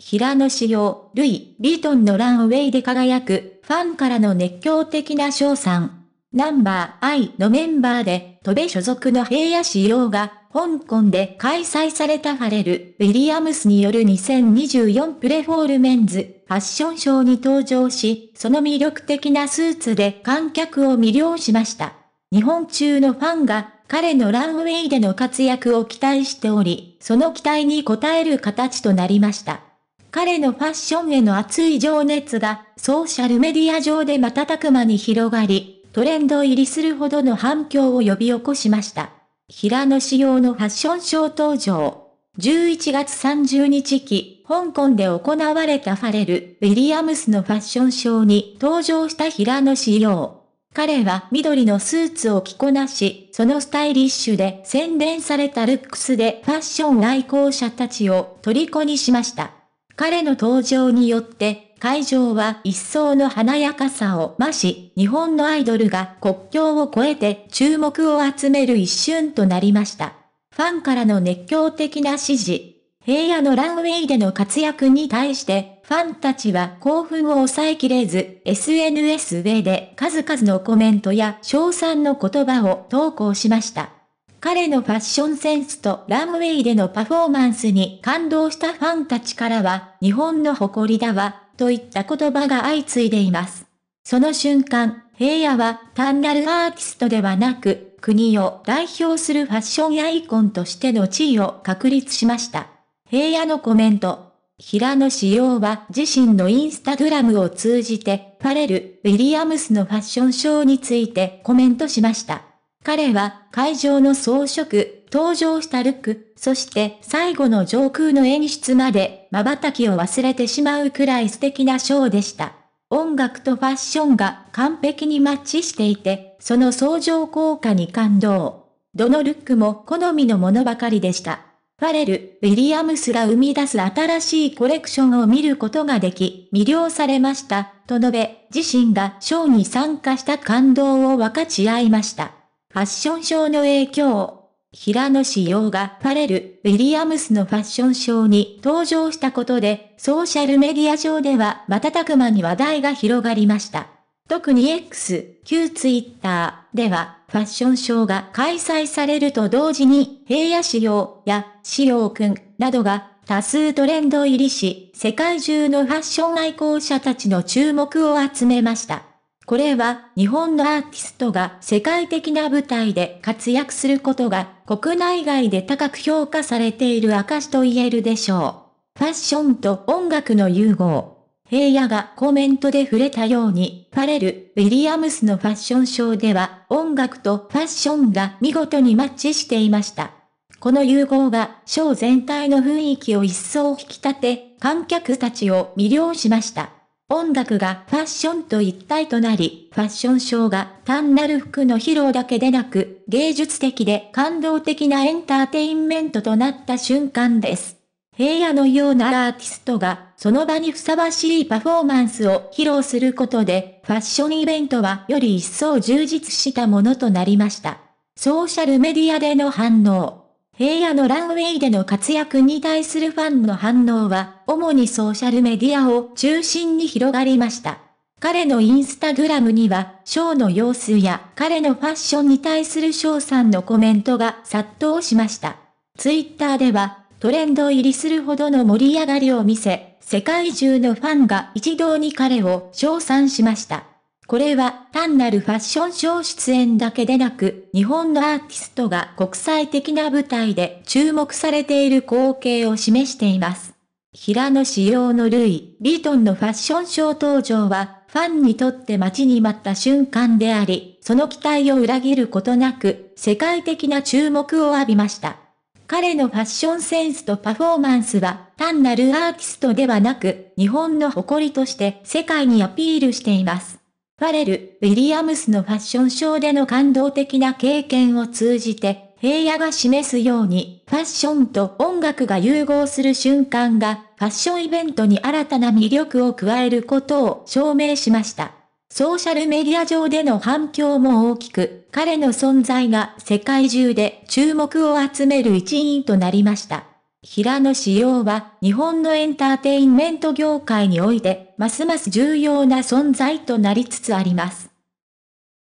平野紫耀、ルイ・リートンのランウェイで輝く、ファンからの熱狂的な賞賛。ナンバー I のメンバーで、戸部所属の平野紫耀が、香港で開催されたファレル・ウィリアムスによる2024プレフォールメンズファッションショーに登場し、その魅力的なスーツで観客を魅了しました。日本中のファンが彼のランウェイでの活躍を期待しており、その期待に応える形となりました。彼のファッションへの熱い情熱が、ソーシャルメディア上で瞬く間に広がり、トレンド入りするほどの反響を呼び起こしました。平野仕様のファッションショー登場。11月30日期、香港で行われたファレル・ウィリアムスのファッションショーに登場した平野仕様。彼は緑のスーツを着こなし、そのスタイリッシュで洗練されたルックスでファッション愛好者たちを虜にしました。彼の登場によって会場は一層の華やかさを増し、日本のアイドルが国境を越えて注目を集める一瞬となりました。ファンからの熱狂的な支持。平野のランウェイでの活躍に対して、ファンたちは興奮を抑えきれず、SNS 上で数々のコメントや賞賛の言葉を投稿しました。彼のファッションセンスとランウェイでのパフォーマンスに感動したファンたちからは、日本の誇りだわ、といった言葉が相次いでいます。その瞬間、平野は単なるアーティストではなく、国を代表するファッションアイコンとしての地位を確立しました。平野のコメント。平野志陽は自身のインスタグラムを通じて、ファレル・ウィリアムスのファッションショーについてコメントしました。彼は会場の装飾、登場したルック、そして最後の上空の演出まで瞬きを忘れてしまうくらい素敵なショーでした。音楽とファッションが完璧にマッチしていて、その相乗効果に感動。どのルックも好みのものばかりでした。ファレル・ウィリアムスら生み出す新しいコレクションを見ることができ、魅了されました、と述べ、自身がショーに参加した感動を分かち合いました。ファッションショーの影響。平野紫耀がパレル・ウィリアムスのファッションショーに登場したことで、ソーシャルメディア上では瞬く間に話題が広がりました。特に X、旧ツイッターでは、ファッションショーが開催されると同時に、平野紫耀や紫耀くんなどが多数トレンド入りし、世界中のファッション愛好者たちの注目を集めました。これは日本のアーティストが世界的な舞台で活躍することが国内外で高く評価されている証と言えるでしょう。ファッションと音楽の融合。平野がコメントで触れたように、ファレル・ウィリアムスのファッションショーでは、音楽とファッションが見事にマッチしていました。この融合が、ショー全体の雰囲気を一層引き立て、観客たちを魅了しました。音楽がファッションと一体となり、ファッションショーが単なる服の披露だけでなく、芸術的で感動的なエンターテインメントとなった瞬間です。平野のようなアーティストが、その場にふさわしいパフォーマンスを披露することで、ファッションイベントはより一層充実したものとなりました。ソーシャルメディアでの反応。平野のランウェイでの活躍に対するファンの反応は、主にソーシャルメディアを中心に広がりました。彼のインスタグラムには、ショーの様子や彼のファッションに対する賞さんのコメントが殺到しました。ツイッターでは、トレンド入りするほどの盛り上がりを見せ、世界中のファンが一堂に彼を称賛しました。これは単なるファッションショー出演だけでなく、日本のアーティストが国際的な舞台で注目されている光景を示しています。平野紫耀のルイ・ヴィトンのファッションショー登場は、ファンにとって待ちに待った瞬間であり、その期待を裏切ることなく、世界的な注目を浴びました。彼のファッションセンスとパフォーマンスは単なるアーティストではなく、日本の誇りとして世界にアピールしています。ファレル・ウィリアムスのファッションショーでの感動的な経験を通じて、平野が示すように、ファッションと音楽が融合する瞬間が、ファッションイベントに新たな魅力を加えることを証明しました。ソーシャルメディア上での反響も大きく、彼の存在が世界中で注目を集める一因となりました。平野紫耀は日本のエンターテインメント業界において、ますます重要な存在となりつつあります。